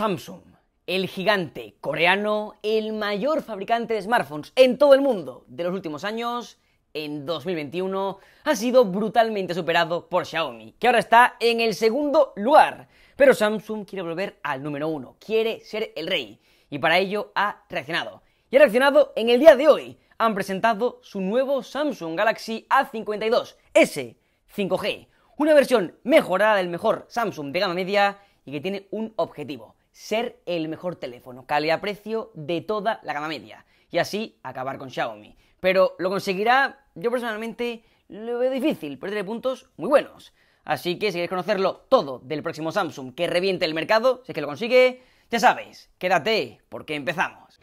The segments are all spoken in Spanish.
Samsung, el gigante coreano, el mayor fabricante de smartphones en todo el mundo de los últimos años, en 2021 ha sido brutalmente superado por Xiaomi, que ahora está en el segundo lugar. Pero Samsung quiere volver al número uno, quiere ser el rey, y para ello ha reaccionado. Y ha reaccionado en el día de hoy. Han presentado su nuevo Samsung Galaxy A52 S 5G, una versión mejorada del mejor Samsung de gama media y que tiene un objetivo, ser el mejor teléfono, calidad-precio de toda la gama media, y así acabar con Xiaomi. Pero lo conseguirá, yo personalmente lo veo difícil, pero puntos muy buenos. Así que si quieres conocerlo todo del próximo Samsung que reviente el mercado, si es que lo consigue, ya sabéis, quédate, porque empezamos.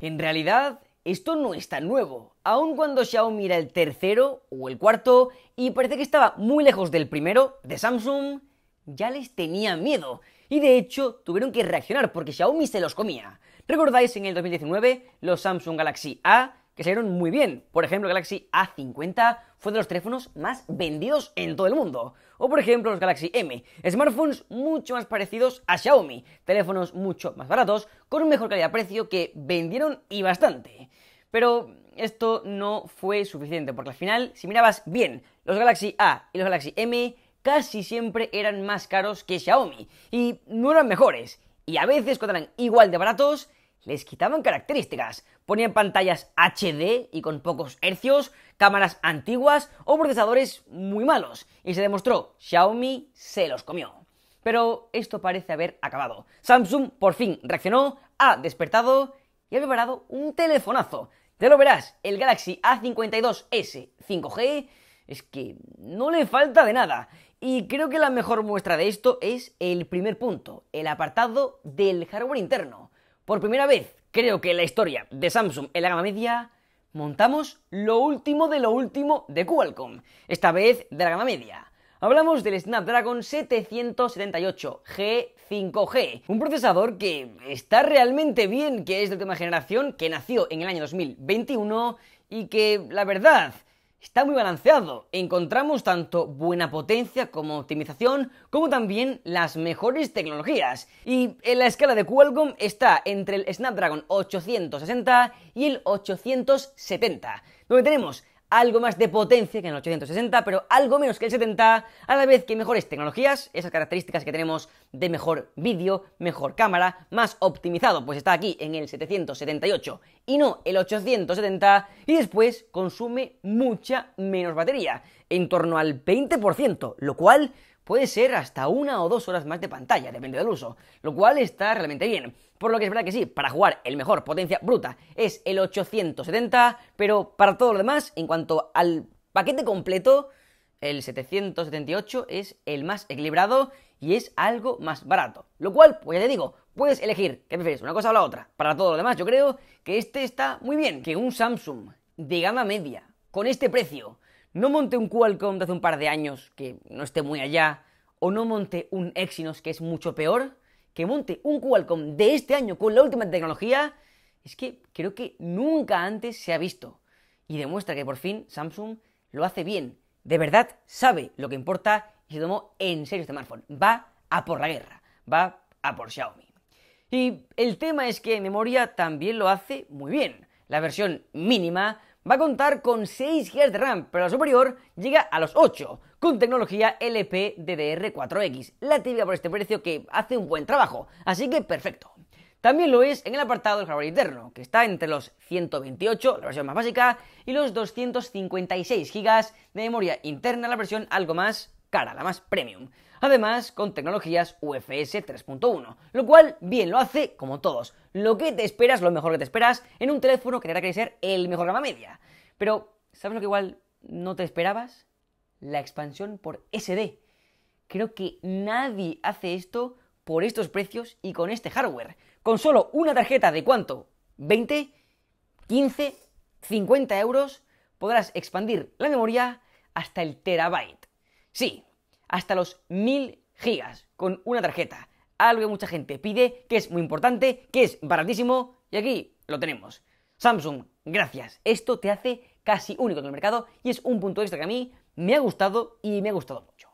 En realidad, esto no es tan nuevo, aun cuando Xiaomi era el tercero o el cuarto y parece que estaba muy lejos del primero, de Samsung, ya les tenía miedo y de hecho tuvieron que reaccionar porque Xiaomi se los comía. ¿Recordáis en el 2019 los Samsung Galaxy A que salieron muy bien. Por ejemplo, Galaxy A50 fue de los teléfonos más vendidos en todo el mundo. O por ejemplo, los Galaxy M, smartphones mucho más parecidos a Xiaomi, teléfonos mucho más baratos, con un mejor calidad-precio que vendieron y bastante. Pero esto no fue suficiente, porque al final, si mirabas bien los Galaxy A y los Galaxy M, casi siempre eran más caros que Xiaomi, y no eran mejores, y a veces cuando igual de baratos, les quitaban características, ponían pantallas HD y con pocos hercios, cámaras antiguas o procesadores muy malos, y se demostró, Xiaomi se los comió. Pero esto parece haber acabado. Samsung por fin reaccionó, ha despertado y ha preparado un telefonazo. Ya lo verás, el Galaxy A52S 5G es que no le falta de nada. Y creo que la mejor muestra de esto es el primer punto, el apartado del hardware interno. Por primera vez, creo que en la historia de Samsung en la gama media, montamos lo último de lo último de Qualcomm, esta vez de la gama media. Hablamos del Snapdragon 778 G5G, un procesador que está realmente bien, que es de última generación, que nació en el año 2021 y que, la verdad, está muy balanceado. Encontramos tanto buena potencia como optimización, como también las mejores tecnologías. Y en la escala de Qualcomm está entre el Snapdragon 860 y el 870, donde tenemos algo más de potencia que en el 860, pero algo menos que el 70, a la vez que mejores tecnologías, esas características que tenemos de mejor vídeo, mejor cámara, más optimizado, pues está aquí en el 778 y no el 870, y después consume mucha menos batería, en torno al 20%, lo cual puede ser hasta una o dos horas más de pantalla, depende del uso, lo cual está realmente bien. Por lo que es verdad que sí, para jugar el mejor potencia bruta es el 870, pero para todo lo demás, en cuanto al paquete completo, el 778 es el más equilibrado y es algo más barato. Lo cual, pues ya te digo, puedes elegir qué prefieres, una cosa o la otra. Para todo lo demás, yo creo que este está muy bien, que un Samsung de gama media, con este precio, no monte un Qualcomm de hace un par de años que no esté muy allá, o no monte un Exynos que es mucho peor, que monte un Qualcomm de este año con la última tecnología, es que creo que nunca antes se ha visto. Y demuestra que por fin Samsung lo hace bien. De verdad sabe lo que importa y se tomó en serio este smartphone. Va a por la guerra, va a por Xiaomi. Y el tema es que memoria también lo hace muy bien. La versión mínima va a contar con 6 GB de RAM, pero la superior llega a los 8, con tecnología LPDDR4X, la tibia por este precio que hace un buen trabajo, así que perfecto. También lo es en el apartado del hardware interno, que está entre los 128, la versión más básica, y los 256 GB de memoria interna, la versión algo más cara, la más premium. Además, con tecnologías UFS 3.1, lo cual bien lo hace como todos. Lo que te esperas, lo mejor que te esperas, en un teléfono que te que ser el mejor gama media. Pero, ¿sabes lo que igual no te esperabas? La expansión por SD. Creo que nadie hace esto por estos precios y con este hardware. Con solo una tarjeta de cuánto? 20, 15, 50 euros podrás expandir la memoria hasta el terabyte. Sí, hasta los 1000 gigas con una tarjeta. Algo que mucha gente pide, que es muy importante, que es baratísimo y aquí lo tenemos. Samsung, gracias. Esto te hace casi único en el mercado y es un punto extra que a mí me ha gustado y me ha gustado mucho.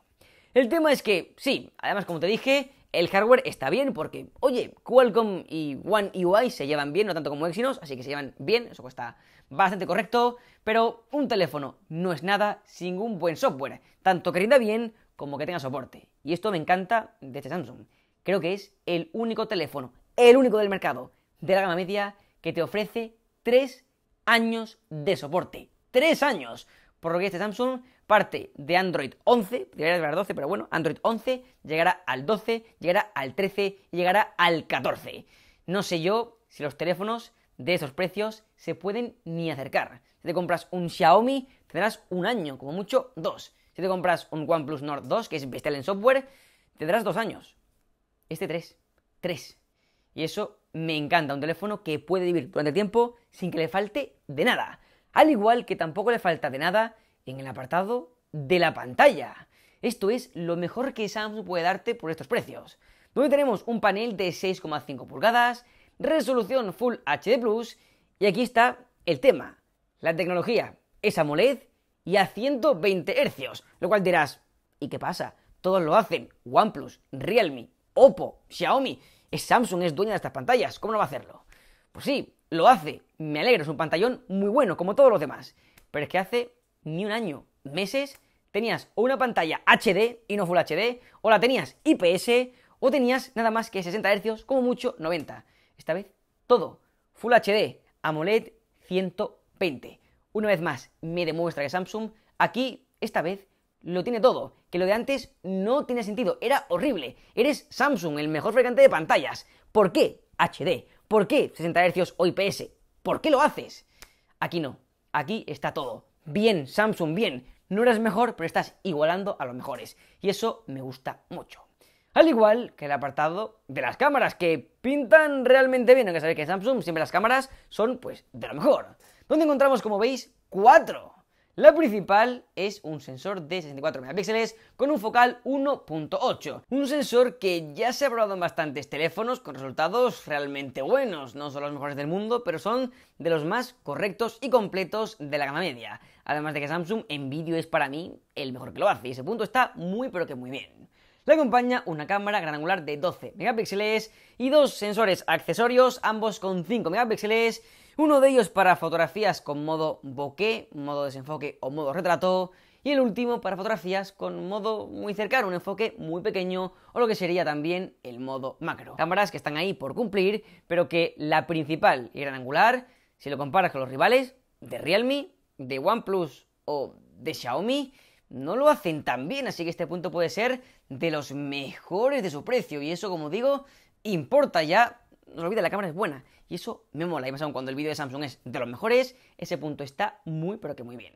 El tema es que, sí, además como te dije, el hardware está bien porque, oye, Qualcomm y One UI e se llevan bien, no tanto como Exynos, así que se llevan bien, eso cuesta bastante correcto, pero un teléfono no es nada sin un buen software, tanto que rinda bien como que tenga soporte. Y esto me encanta de este Samsung. Creo que es el único teléfono, el único del mercado de la gama media que te ofrece 3 años de soporte. ¡3 años! Por lo que este Samsung parte de Android 11, debería al 12, pero bueno, Android 11 llegará al 12, llegará al 13 y llegará al 14. No sé yo si los teléfonos de esos precios se pueden ni acercar. Si te compras un Xiaomi, tendrás un año, como mucho dos. Si te compras un OnePlus Nord 2, que es bestial en software, tendrás dos años. Este tres. Tres. Y eso me encanta. Un teléfono que puede vivir durante tiempo sin que le falte de nada. Al igual que tampoco le falta de nada en el apartado de la pantalla. Esto es lo mejor que Samsung puede darte por estos precios. Donde tenemos un panel de 6,5 pulgadas, resolución Full HD Plus, y aquí está el tema. La tecnología es AMOLED y a 120 Hz, lo cual dirás, ¿y qué pasa? Todos lo hacen, OnePlus, Realme, Oppo, Xiaomi, Samsung es dueña de estas pantallas, ¿cómo no va a hacerlo? Pues sí, lo hace, me alegro, es un pantallón muy bueno, como todos los demás, pero es que hace ni un año, meses, tenías o una pantalla HD y no Full HD, o la tenías IPS, o tenías nada más que 60 Hz, como mucho 90. Esta vez todo, Full HD, AMOLED 120. Una vez más, me demuestra que Samsung aquí, esta vez, lo tiene todo, que lo de antes no tiene sentido, era horrible. Eres Samsung, el mejor fabricante de pantallas. ¿Por qué HD? ¿Por qué 60 Hz o IPS? ¿Por qué lo haces? Aquí no, aquí está todo. Bien, Samsung, bien. No eres mejor, pero estás igualando a los mejores. Y eso me gusta mucho. Al igual que el apartado de las cámaras, que pintan realmente bien, que sabéis que Samsung siempre las cámaras son pues de lo mejor donde encontramos, como veis, cuatro. La principal es un sensor de 64 megapíxeles con un focal 1.8, un sensor que ya se ha probado en bastantes teléfonos con resultados realmente buenos, no son los mejores del mundo, pero son de los más correctos y completos de la gama media. Además de que Samsung en vídeo es para mí el mejor que lo hace y ese punto está muy pero que muy bien. Le acompaña una cámara gran angular de 12 megapíxeles y dos sensores accesorios, ambos con 5 megapíxeles uno de ellos para fotografías con modo bokeh, modo desenfoque o modo retrato, y el último para fotografías con modo muy cercano, un enfoque muy pequeño o lo que sería también el modo macro. Cámaras que están ahí por cumplir, pero que la principal y gran angular, si lo comparas con los rivales de Realme, de OnePlus o de Xiaomi, no lo hacen tan bien, así que este punto puede ser de los mejores de su precio y eso, como digo, importa ya no se olvide, la cámara es buena. Y eso me mola. Y más aún cuando el vídeo de Samsung es de los mejores, ese punto está muy, pero que muy bien.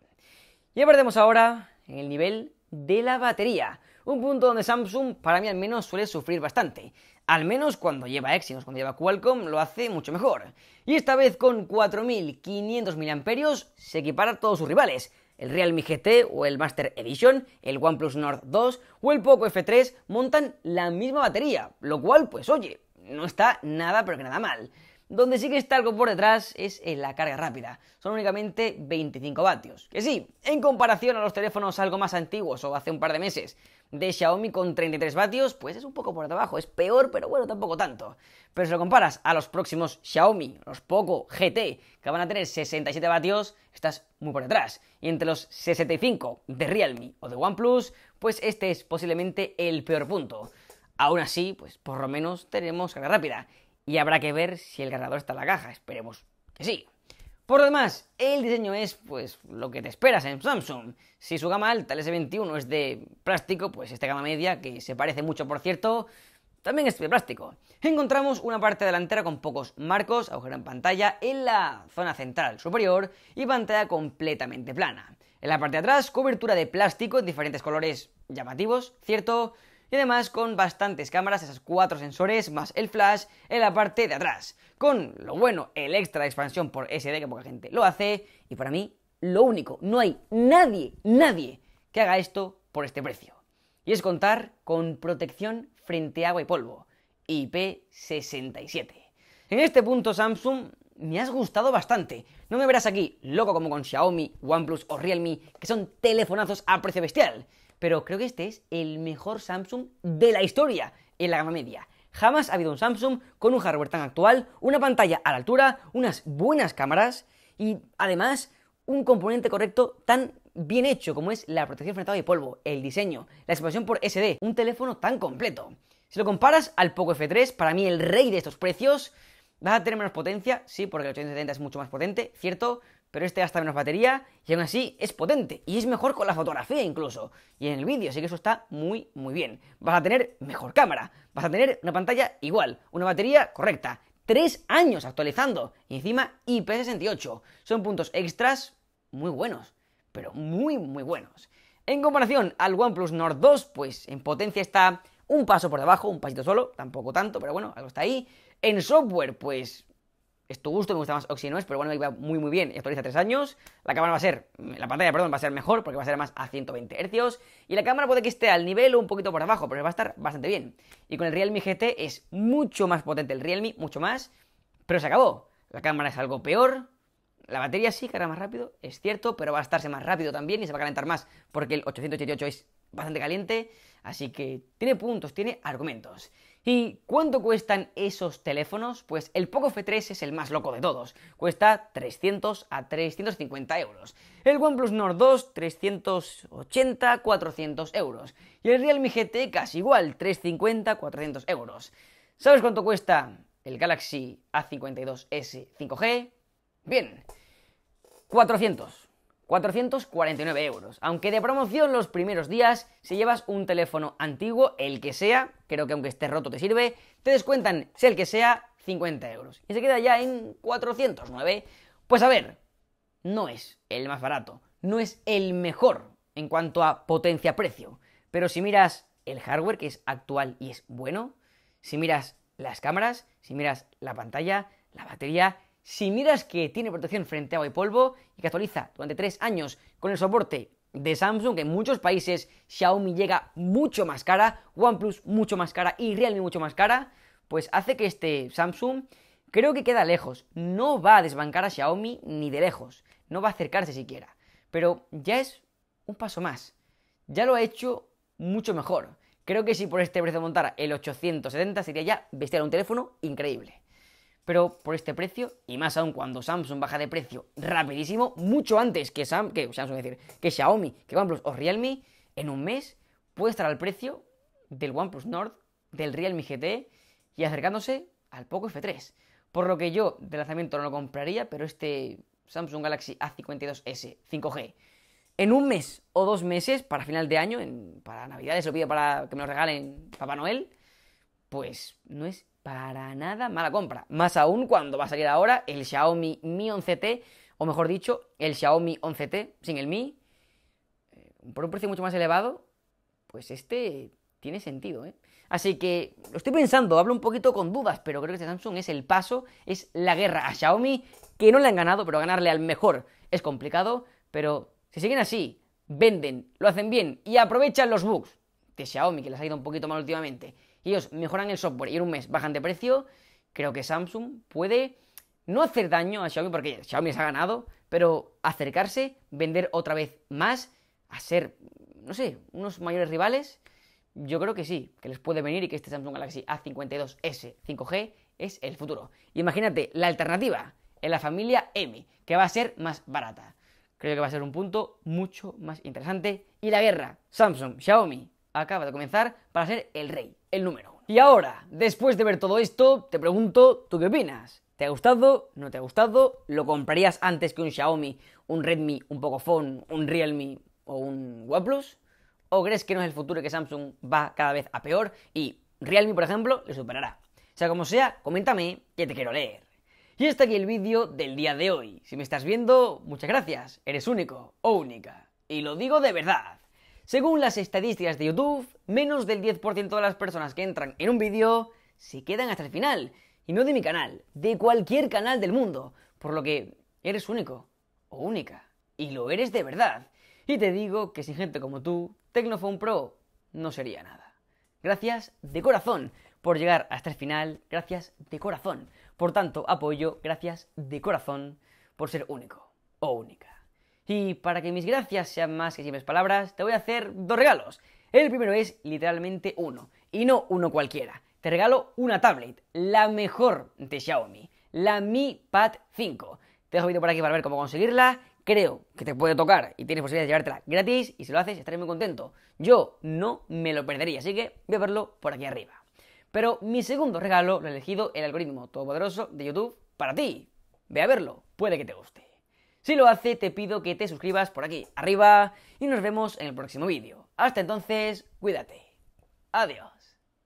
Y perdemos ahora en el nivel de la batería. Un punto donde Samsung, para mí al menos, suele sufrir bastante. Al menos cuando lleva Exynos, cuando lleva Qualcomm, lo hace mucho mejor. Y esta vez con 4.500 mAh se equipara a todos sus rivales. El Realme GT o el Master Edition, el OnePlus Nord 2 o el Poco F3 montan la misma batería, lo cual, pues oye, no está nada, pero que nada mal. Donde sí que está algo por detrás es en la carga rápida. Son únicamente 25 vatios. Que sí, en comparación a los teléfonos algo más antiguos o hace un par de meses de Xiaomi con 33 w pues es un poco por debajo. Es peor, pero bueno, tampoco tanto. Pero si lo comparas a los próximos Xiaomi, los Poco GT, que van a tener 67 vatios, estás muy por detrás. Y entre los 65 de Realme o de OnePlus, pues este es posiblemente el peor punto. Aún así, pues por lo menos tenemos carga rápida. Y habrá que ver si el cargador está en la caja. Esperemos que sí. Por lo demás, el diseño es pues lo que te esperas en Samsung. Si su gama alta, el S21, es de plástico, pues esta gama media, que se parece mucho por cierto, también es de plástico. Encontramos una parte delantera con pocos marcos, agujero en pantalla en la zona central superior y pantalla completamente plana. En la parte de atrás, cobertura de plástico en diferentes colores llamativos, cierto, y además con bastantes cámaras, esas cuatro sensores más el flash en la parte de atrás. Con lo bueno, el extra de expansión por SD que poca gente lo hace y para mí lo único, no hay nadie, nadie que haga esto por este precio. Y es contar con protección frente a agua y polvo, IP67. En este punto Samsung me has gustado bastante. No me verás aquí loco como con Xiaomi, OnePlus o Realme, que son telefonazos a precio bestial pero creo que este es el mejor Samsung de la historia en la gama media. Jamás ha habido un Samsung con un hardware tan actual, una pantalla a la altura, unas buenas cámaras y además un componente correcto tan bien hecho como es la protección frente al de polvo, el diseño, la expansión por SD, un teléfono tan completo. Si lo comparas al Poco F3, para mí el rey de estos precios, vas a tener menos potencia, sí, porque el 870 es mucho más potente, cierto, pero este gasta menos batería y aún así es potente y es mejor con la fotografía incluso y en el vídeo, así que eso está muy muy bien. Vas a tener mejor cámara, vas a tener una pantalla igual, una batería correcta, tres años actualizando y encima IP68. Son puntos extras muy buenos, pero muy muy buenos. En comparación al OnePlus Nord 2, pues en potencia está un paso por debajo, un pasito solo, tampoco tanto, pero bueno, algo está ahí. En software, pues es tu gusto, me gusta más es pero bueno, me va muy muy bien y actualiza 3 años. La cámara va a ser, la pantalla, perdón, va a ser mejor porque va a ser más a 120 Hz y la cámara puede que esté al nivel o un poquito por abajo, pero va a estar bastante bien. Y con el Realme GT es mucho más potente el Realme, mucho más, pero se acabó. La cámara es algo peor, la batería sí carga más rápido, es cierto, pero va a estarse más rápido también y se va a calentar más porque el 888 es bastante caliente, así que tiene puntos, tiene argumentos. ¿Y cuánto cuestan esos teléfonos? Pues el Poco F3 es el más loco de todos. Cuesta 300 a 350 euros. El OnePlus Nord 2, 380, 400 euros. Y el Realme GT casi igual, 350, 400 euros. ¿Sabes cuánto cuesta el Galaxy A52S 5G? Bien, 400. 449 euros. Aunque de promoción los primeros días, si llevas un teléfono antiguo, el que sea, creo que aunque esté roto te sirve, te descuentan, sea el que sea, 50 euros. Y se queda ya en 409. Pues a ver, no es el más barato, no es el mejor en cuanto a potencia-precio. Pero si miras el hardware, que es actual y es bueno, si miras las cámaras, si miras la pantalla, la batería, si miras que tiene protección frente a agua y polvo y que actualiza durante tres años con el soporte de Samsung, que en muchos países Xiaomi llega mucho más cara, OnePlus mucho más cara y Realme mucho más cara, pues hace que este Samsung creo que queda lejos. No va a desbancar a Xiaomi ni de lejos, no va a acercarse siquiera. Pero ya es un paso más. Ya lo ha hecho mucho mejor. Creo que si por este precio montara el 870 sería ya a un teléfono increíble pero por este precio, y más aún cuando Samsung baja de precio rapidísimo, mucho antes que, Sam, que Samsung, decir, que Xiaomi, que OnePlus o Realme, en un mes puede estar al precio del OnePlus Nord, del Realme GT y acercándose al Poco F3. Por lo que yo de lanzamiento no lo compraría, pero este Samsung Galaxy A52S 5G en un mes o dos meses, para final de año, en, para Navidades, lo pido para que me lo regalen Papá Noel, pues no es para nada mala compra. Más aún cuando va a salir ahora el Xiaomi Mi 11T, o mejor dicho, el Xiaomi 11T sin el Mi, eh, por un precio mucho más elevado, pues este tiene sentido. ¿eh? Así que lo estoy pensando, hablo un poquito con dudas, pero creo que este Samsung es el paso, es la guerra a Xiaomi, que no le han ganado, pero ganarle al mejor es complicado, pero si siguen así, venden, lo hacen bien y aprovechan los bugs de Xiaomi, que les ha ido un poquito mal últimamente, y ellos mejoran el software y en un mes bajan de precio, creo que Samsung puede no hacer daño a Xiaomi porque Xiaomi se ha ganado, pero acercarse, vender otra vez más, a ser, no sé, unos mayores rivales. Yo creo que sí, que les puede venir y que este Samsung Galaxy A52S 5G es el futuro. Imagínate la alternativa en la familia M, que va a ser más barata. Creo que va a ser un punto mucho más interesante. Y la guerra, Samsung, Xiaomi, acaba de comenzar para ser el rey, el número uno. Y ahora, después de ver todo esto, te pregunto, ¿tú qué opinas? ¿Te ha gustado? ¿No te ha gustado? ¿Lo comprarías antes que un Xiaomi, un Redmi, un Pocophone, un Realme o un OnePlus? ¿O crees que no es el futuro y que Samsung va cada vez a peor y Realme, por ejemplo, le superará? Sea como sea, coméntame que te quiero leer. Y hasta aquí el vídeo del día de hoy. Si me estás viendo, muchas gracias. Eres único o única. Y lo digo de verdad. Según las estadísticas de YouTube, menos del 10% de las personas que entran en un vídeo se quedan hasta el final. Y no de mi canal, de cualquier canal del mundo. Por lo que eres único o única. Y lo eres de verdad. Y te digo que sin gente como tú, Tecnophone Pro no sería nada. Gracias de corazón por llegar hasta el final, gracias de corazón. Por tanto, apoyo, gracias de corazón por ser único o única. Y para que mis gracias sean más que simples palabras, te voy a hacer dos regalos. El primero es literalmente uno, y no uno cualquiera. Te regalo una tablet, la mejor de Xiaomi, la Mi Pad 5. Te dejo vídeo por aquí para ver cómo conseguirla. Creo que te puede tocar y tienes posibilidad de llevártela gratis y si lo haces estaré muy contento. Yo no me lo perdería, así que voy a verlo por aquí arriba. Pero mi segundo regalo lo he elegido el algoritmo todopoderoso de YouTube para ti. Ve a verlo, puede que te guste. Si lo hace, te pido que te suscribas por aquí arriba y nos vemos en el próximo vídeo. Hasta entonces, cuídate. Adiós.